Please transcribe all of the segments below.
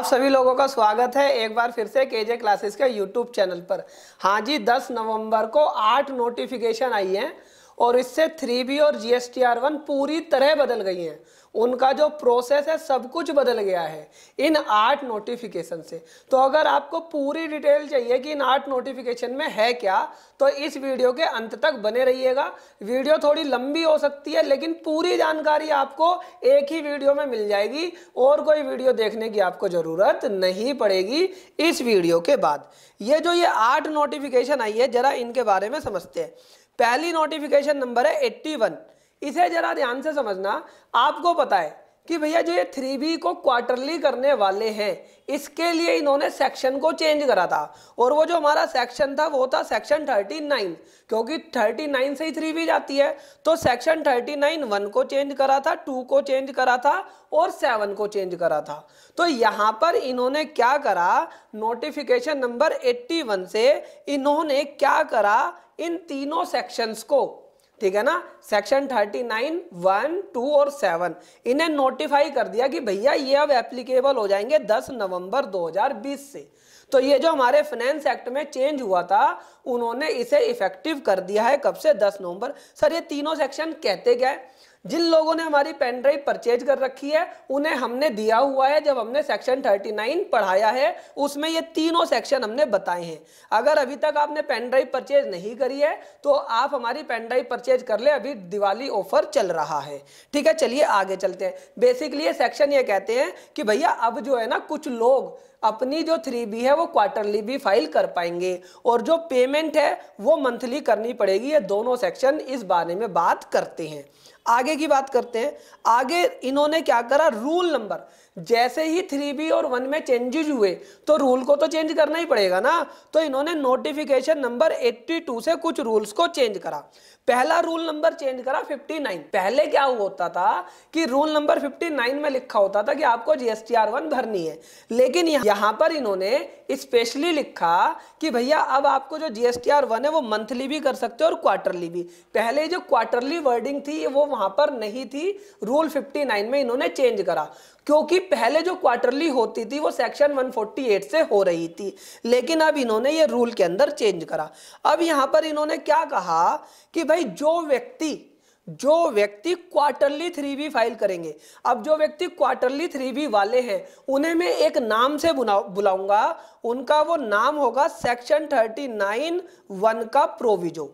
आप सभी लोगों का स्वागत है एक बार फिर से केजे क्लासेस के यूट्यूब चैनल पर हाँ जी 10 नवंबर को आठ नोटिफिकेशन आई हैं और इससे थ्री बी और जी एस आर वन पूरी तरह बदल गई हैं उनका जो प्रोसेस है सब कुछ बदल गया है इन आठ नोटिफिकेशन से तो अगर आपको पूरी डिटेल चाहिए कि इन आठ नोटिफिकेशन में है क्या तो इस वीडियो के अंत तक बने रहिएगा वीडियो थोड़ी लंबी हो सकती है लेकिन पूरी जानकारी आपको एक ही वीडियो में मिल जाएगी और कोई वीडियो देखने की आपको ज़रूरत नहीं पड़ेगी इस वीडियो के बाद ये जो ये आठ नोटिफिकेशन आई है ज़रा इनके बारे में समझते हैं पहली नोटिफिकेशन नंबर है एट्टी वन इसे जरा ध्यान से समझना आपको पता है कि भैया जो ये थ्री बी को क्वार्टरली करने वाले हैं इसके लिए इन्होंने सेक्शन को चेंज करा था और वो जो हमारा सेक्शन था वो था सेक्शन थर्टी नाइन क्योंकि थर्टी नाइन से ही थ्री बी जाती है तो सेक्शन थर्टी नाइन वन को चेंज करा था टू को चेंज करा था और सेवन को चेंज करा था तो यहाँ पर इन्होंने क्या करा नोटिफिकेशन नंबर एट्टी वन से इन्होंने क्या करा इन तीनों सेक्शंस को ठीक है ना section thirty nine one two और सेवन इन्हें नोटिफाई कर दिया कि भैया ये अब एप्लीकेबल हो जाएंगे दस नवंबर 2020 से तो ये जो हमारे फाइनेंस एक्ट में चेंज हुआ था उन्होंने इसे इफेक्टिव कर दिया है कब से 10 नवंबर सर ये तीनों सेक्शन कहते क्या है जिन लोगों ने हमारी पेन ड्राइव परचेज कर रखी है उन्हें हमने दिया हुआ है जब हमने सेक्शन 39 पढ़ाया है उसमें ये तीनों सेक्शन हमने बताए हैं अगर अभी तक आपने पेन ड्राइव परचेज नहीं करी है तो आप हमारी पेन ड्राइव परचेज कर ले अभी दिवाली ऑफर चल रहा है ठीक है चलिए आगे चलते हैं बेसिकली ये सेक्शन ये कहते हैं कि भैया अब जो है ना कुछ लोग अपनी जो थ्री बी है वो क्वार्टरली भी फाइल कर पाएंगे और जो पेमेंट है वो मंथली करनी पड़ेगी ये दोनों सेक्शन इस बारे में बात करते हैं आगे की बात करते हैं आगे इन्होंने क्या करा रूल नंबर जैसे ही थ्री बी और वन में चेंजेज हुए तो रूल को तो चेंज करना ही पड़ेगा ना तो इन्होंने नोटिफिकेशन नंबर 82 से कुछ रूल्स को चेंज करा पहला रूल नंबर चेंज करा 59 पहले क्या होता था कि रूल नंबर 59 में लिखा होता था कि आपको आर वन भरनी है लेकिन यहां पर इन्होंने स्पेशली लिखा कि भैया अब आपको जो जीएसटीआर वन है वो मंथली भी कर सकते हो और क्वार्टरली भी पहले जो क्वार्टरली वर्डिंग थी वो वहां पर नहीं थी रूल 59 में इन्होंने चेंज करा क्योंकि पहले जो क्वार्टरली होती थी वो सेक्शन 148 से हो रही थी लेकिन अब इन्होंने ये रूल के अंदर चेंज करा अब यहाँ पर इन्होंने क्या कहा कि भाई जो व्यक्ति जो व्यक्ति क्वार्टरली थ्री बी फाइल करेंगे अब जो व्यक्ति क्वार्टरली थ्री बी वाले हैं उन्हें मैं एक नाम से बुलाऊंगा उनका वो नाम होगा सेक्शन थर्टी नाइन वन का प्रोविजो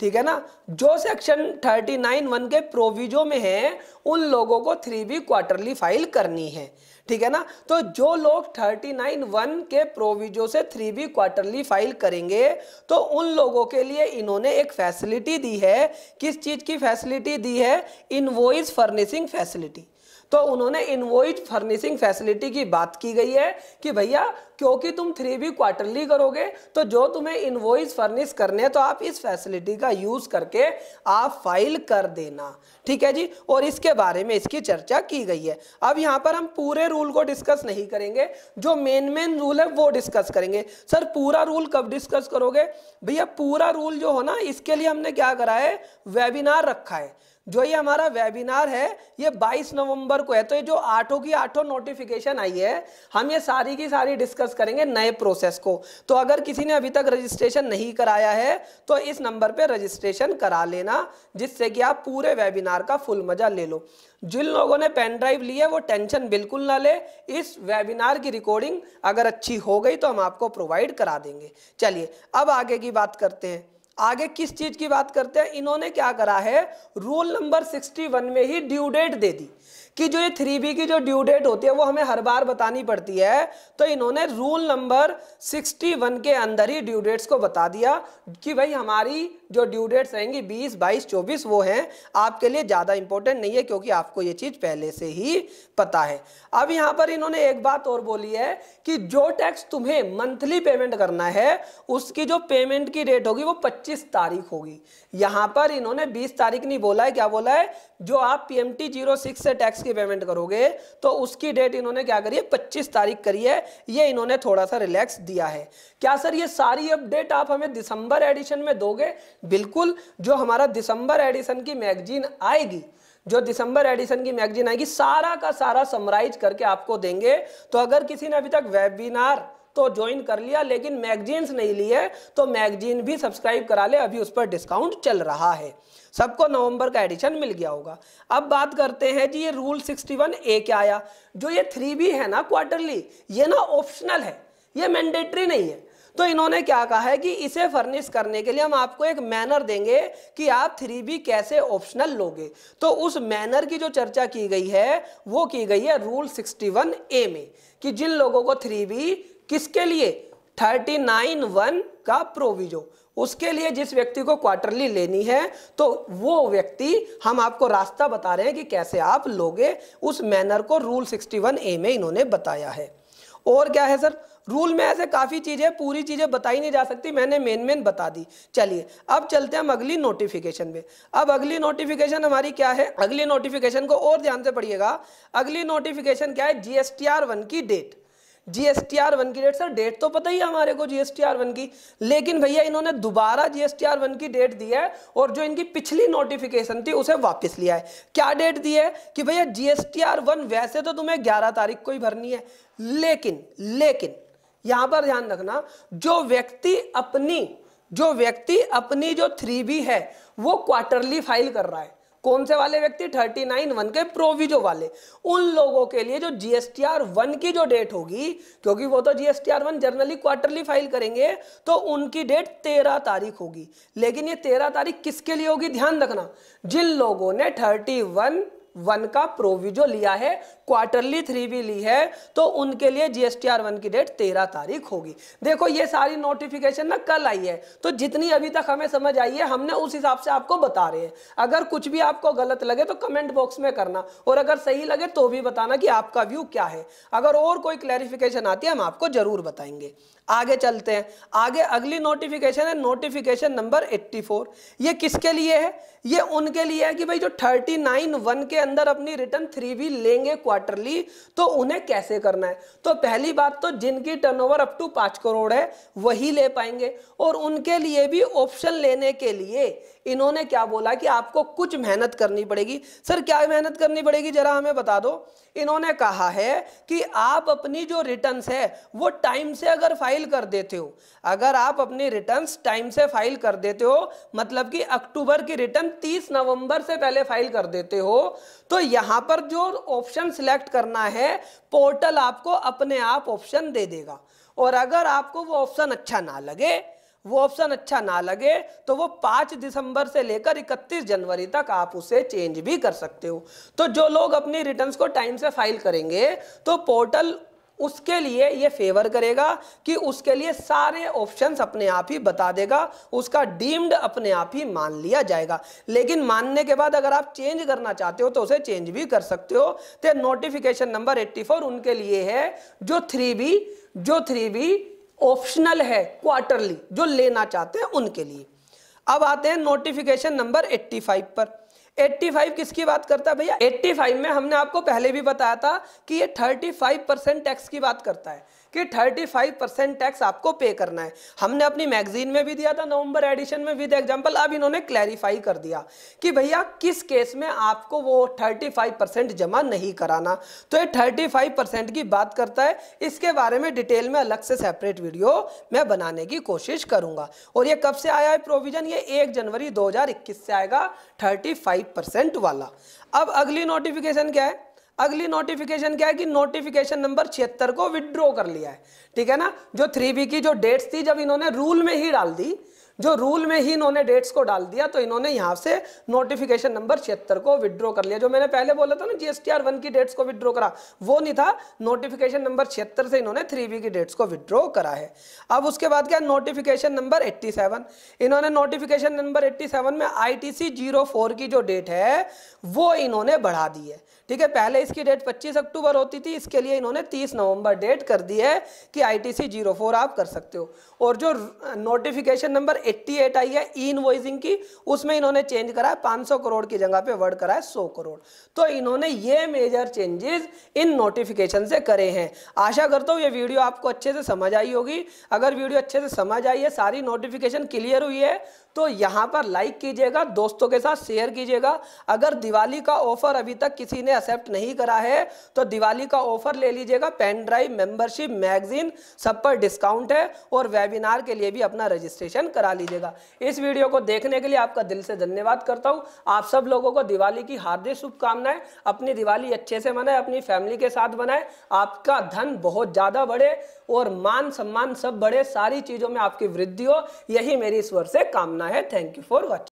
ठीक है ना जो सेक्शन थर्टी नाइन वन के प्रोविजो में है उन लोगों को थ्री बी क्वार्टरली फाइल करनी है ठीक है ना तो जो लोग थर्टी नाइन वन के प्रोविजो से थ्री बी क्वार्टरली फाइल करेंगे तो उन लोगों के लिए इन्होंने एक फैसिलिटी दी है किस चीज़ की फैसिलिटी दी है इनवॉइस फर्निशिंग फैसिलिटी तो उन्होंने इनवॉइज फर्निशिंग फैसिलिटी की बात की गई है कि भैया क्योंकि तुम थ्री बी क्वार्टरली करोगे तो जो तुम्हें इनवॉइस फर्निश करने हैं तो आप इस फैसिलिटी का यूज करके आप फाइल कर देना ठीक है जी और इसके बारे में इसकी चर्चा की गई है अब यहाँ पर हम पूरे रूल को डिस्कस नहीं करेंगे जो मेन मेन रूल है वो डिस्कस करेंगे सर पूरा रूल कब डिस्कस करोगे भैया पूरा रूल जो हो ना इसके लिए हमने क्या करा है वेबिनार रखा है जो ये हमारा वेबिनार है ये 22 नवंबर को है तो ये जो आठों की आठों नोटिफिकेशन आई है हम ये सारी की सारी डिस्कस करेंगे नए प्रोसेस को तो अगर किसी ने अभी तक रजिस्ट्रेशन नहीं कराया है तो इस नंबर पे रजिस्ट्रेशन करा लेना जिससे कि आप पूरे वेबिनार का फुल मजा ले लो जिन लोगों ने पेन ड्राइव लिया है वो टेंशन बिल्कुल ना ले इस वेबिनार की रिकॉर्डिंग अगर अच्छी हो गई तो हम आपको प्रोवाइड करा देंगे चलिए अब आगे की बात करते हैं आगे किस चीज की बात करते हैं इन्होंने क्या करा है रूल नंबर 61 में ही ड्यू डेट दे दी कि जो ये थ्री बी की जो ड्यू डेट होती है वो हमें हर बार बतानी पड़ती है तो इन्होंने रूल नंबर 61 के अंदर ही ड्यू डेट्स को बता दिया कि भाई हमारी जो ड्यू डेट्स रहेंगी बीस बाईस चौबीस वो हैं आपके लिए ज़्यादा इंपॉर्टेंट नहीं है क्योंकि आपको ये चीज़ पहले से ही पता है अब यहाँ पर इन्होंने एक बात और बोली है कि जो टैक्स तुम्हें मंथली पेमेंट करना है उसकी जो पेमेंट की डेट होगी वो पच्चीस तारीख होगी यहाँ पर इन्होंने बीस तारीख नहीं बोला है क्या बोला है जो आप पी एम से टैक्स की पेमेंट करोगे तो उसकी डेट इन्होंने क्या करी है पच्चीस तारीख करी है ये इन्होंने थोड़ा सा रिलैक्स दिया है क्या सर ये सारी अपडेट आप हमें दिसंबर एडिशन में दोगे बिल्कुल जो हमारा दिसंबर एडिशन की मैगजीन आएगी जो दिसंबर एडिशन की मैगजीन आएगी सारा का सारा समराइज करके आपको देंगे तो अगर किसी ने अभी तक वेबिनार तो ज्वाइन कर लिया लेकिन मैगजीन्स नहीं लिए तो मैगजीन भी सब्सक्राइब करा ले अभी उस पर डिस्काउंट चल रहा है सबको नवंबर का एडिशन मिल गया होगा अब बात करते हैं जी ये रूल 61 ए क्या आया जो ये थ्री बी है ना क्वार्टरली ये ना ऑप्शनल है ये मैंडेटरी नहीं है तो इन्होंने क्या कहा है कि इसे फर्निश करने के लिए हम आपको एक मैनर देंगे कि आप थ्री बी कैसे ऑप्शनल लोगे तो उस मैनर की जो चर्चा की गई है वो की गई है रूल सिक्सटी वन ए में कि जिन लोगों को थ्री बी किसके लिए थर्टी नाइन वन का प्रोविजो उसके लिए जिस व्यक्ति को क्वार्टरली लेनी है तो वो व्यक्ति हम आपको रास्ता बता रहे हैं कि कैसे आप लोगे उस मैनर को रूल 61 ए में इन्होंने बताया है और क्या है सर रूल में ऐसे काफ़ी चीज़ें पूरी चीज़ें बताई नहीं जा सकती मैंने मेन मेन बता दी चलिए अब चलते हैं हम अगली नोटिफिकेशन में अब अगली नोटिफिकेशन हमारी क्या है अगली नोटिफिकेशन को और ध्यान से पढ़िएगा अगली नोटिफिकेशन क्या है जीएसटीआर वन की डेट जीएसटीआर वन की डेट सर डेट तो पता ही है हमारे को जीएसटीआर वन की लेकिन भैया इन्होंने दोबारा जीएसटीआर वन की डेट दी है और जो इनकी पिछली नोटिफिकेशन थी उसे वापस लिया है क्या डेट दी है कि भैया जीएसटीआर वन वैसे तो तुम्हें ग्यारह तारीख को ही भरनी है लेकिन लेकिन यहां पर ध्यान रखना जो व्यक्ति अपनी जो व्यक्ति अपनी जो थ्री बी है वो क्वार्टरली फाइल कर रहा है कौन से वाले व्यक्ति थर्टी नाइन वन के प्रोविजो वाले उन लोगों के लिए जो जीएसटीआर वन की जो डेट होगी क्योंकि वो तो GSTR one generally quarterly file करेंगे तो उनकी डेट तेरह तारीख होगी लेकिन ये तेरह तारीख किसके लिए होगी ध्यान रखना जिन लोगों ने थर्टी वन वन का प्रोविजो लिया है क्वार्टरली थ्री भी ली है तो उनके लिए जीएसटीआर वन की डेट तेरह तारीख होगी देखो ये सारी नोटिफिकेशन ना कल आई है तो जितनी अभी तक हमें समझ आई है हमने उस हिसाब से आपको बता रहे हैं अगर कुछ भी आपको गलत लगे तो कमेंट बॉक्स में करना और अगर सही लगे तो भी बताना कि आपका व्यू क्या है अगर और कोई क्लैरिफिकेशन आती है हम आपको जरूर बताएंगे आगे चलते हैं आगे अगली नोटिफिकेशन है नोटिफिकेशन नंबर 84 ये किसके लिए है ये उनके लिए है कि भाई जो 39 वन के अंदर अपनी रिटर्न थ्री भी लेंगे क्वार्टरली तो उन्हें कैसे करना है तो पहली बात तो जिनकी टर्नओवर अप टू पांच करोड़ है वही ले पाएंगे और उनके लिए भी ऑप्शन लेने के लिए इन्होंने क्या बोला कि आपको कुछ मेहनत करनी पड़ेगी सर क्या मेहनत करनी पड़ेगी जरा हमें बता दो इन्होंने कहा है कि आप अपनी जो रिटर्न्स है वो टाइम से अगर फाइल कर देते हो अगर आप अपनी रिटर्न्स टाइम से फाइल कर देते हो मतलब कि अक्टूबर की रिटर्न 30 नवंबर से पहले फाइल कर देते हो तो यहां पर जो ऑप्शन सिलेक्ट करना है पोर्टल आपको अपने आप ऑप्शन दे देगा और अगर आपको वो ऑप्शन अच्छा ना लगे वो ऑप्शन अच्छा ना लगे तो वो पाँच दिसंबर से लेकर इकतीस जनवरी तक आप उसे चेंज भी कर सकते हो तो जो लोग अपनी रिटर्न्स को टाइम से फाइल करेंगे तो पोर्टल उसके लिए ये फेवर करेगा कि उसके लिए सारे ऑप्शंस अपने आप ही बता देगा उसका डीम्ड अपने आप ही मान लिया जाएगा लेकिन मानने के बाद अगर आप चेंज करना चाहते हो तो उसे चेंज भी कर सकते हो तो नोटिफिकेशन नंबर 84 उनके लिए है जो थ्री बी जो थ्री बी ऑप्शनल है क्वार्टरली जो लेना चाहते हैं उनके लिए अब आते हैं नोटिफिकेशन नंबर 85 पर 85 किसकी बात करता है भैया 85 में हमने आपको पहले भी बताया था कि ये 35 परसेंट टैक्स की बात करता है कि 35 परसेंट टैक्स आपको पे करना है हमने अपनी मैगजीन में भी दिया था नवंबर एडिशन में विद एग्जांपल अब इन्होंने क्लैरिफाई कर दिया कि भैया किस केस में आपको वो 35 परसेंट जमा नहीं कराना तो ये 35 परसेंट की बात करता है इसके बारे में डिटेल में अलग से सेपरेट वीडियो मैं बनाने की कोशिश करूंगा और ये कब से आया है प्रोविजन ये एक जनवरी दो से आएगा थर्टी परसेंट वाला अब अगली नोटिफिकेशन क्या है अगली नोटिफिकेशन क्या है कि नोटिफिकेशन नंबर छिहत्तर को विदड्रॉ कर लिया है ठीक है ना जो थ्री बी की जो डेट्स थी जब इन्होंने रूल में ही डाल दी जो रूल में ही इन्होंने डेट्स को डाल दिया तो इन्होंने यहाँ से नोटिफिकेशन नंबर छिहत्तर को विड्रॉ कर लिया जो मैंने पहले बोला था ना आर वन की डेट्स को विड्रॉ करा वो नहीं था नोटिफिकेशन नंबर छिहत्तर से इन्होंने थ्री बी की डेट्स को विड्रॉ करा है अब उसके बाद क्या नोटिफिकेशन नंबर एट्टी सेवन इन्होंने नोटिफिकेशन नंबर एट्टी सेवन में I T C zero four की जो डेट है वो इन्होंने बढ़ा दी है ठीक है पहले इसकी डेट पच्चीस अक्टूबर होती थी इसके लिए इन्होंने तीस नवंबर डेट कर दी है कि I T C zero four आप कर सकते हो और जो नोटिफिकेशन नंबर 188 आई है ई इनवॉइसिंग की उसमें इन्होंने चेंज करा है पांच करोड़ की जगह पे वर्ड करा है सौ करोड़ तो इन्होंने ये मेजर चेंजेस इन नोटिफिकेशन से करे हैं आशा करता हूँ ये वीडियो आपको अच्छे से समझ आई होगी अगर वीडियो अच्छे से समझ आई है सारी नोटिफिकेशन क्लियर हुई है तो यहाँ पर लाइक कीजिएगा दोस्तों के साथ शेयर कीजिएगा अगर दिवाली का ऑफर अभी तक किसी ने एक्सेप्ट नहीं करा है तो दिवाली का ऑफर ले लीजिएगा पेन ड्राइव मेंबरशिप मैगजीन सब पर डिस्काउंट है और वेबिनार के लिए भी अपना रजिस्ट्रेशन करा लीजिएगा इस वीडियो को देखने के लिए आपका दिल से धन्यवाद करता हूँ आप सब लोगों को दिवाली की हार्दिक शुभकामनाएं अपनी दिवाली अच्छे से मनाए अपनी फैमिली के साथ बनाए आपका धन बहुत ज़्यादा बढ़े और मान सम्मान सब बढ़े सारी चीज़ों में आपकी वृद्धि हो यही मेरी ईश्वर से कामना होना है थैंक यू फॉर वॉचिंग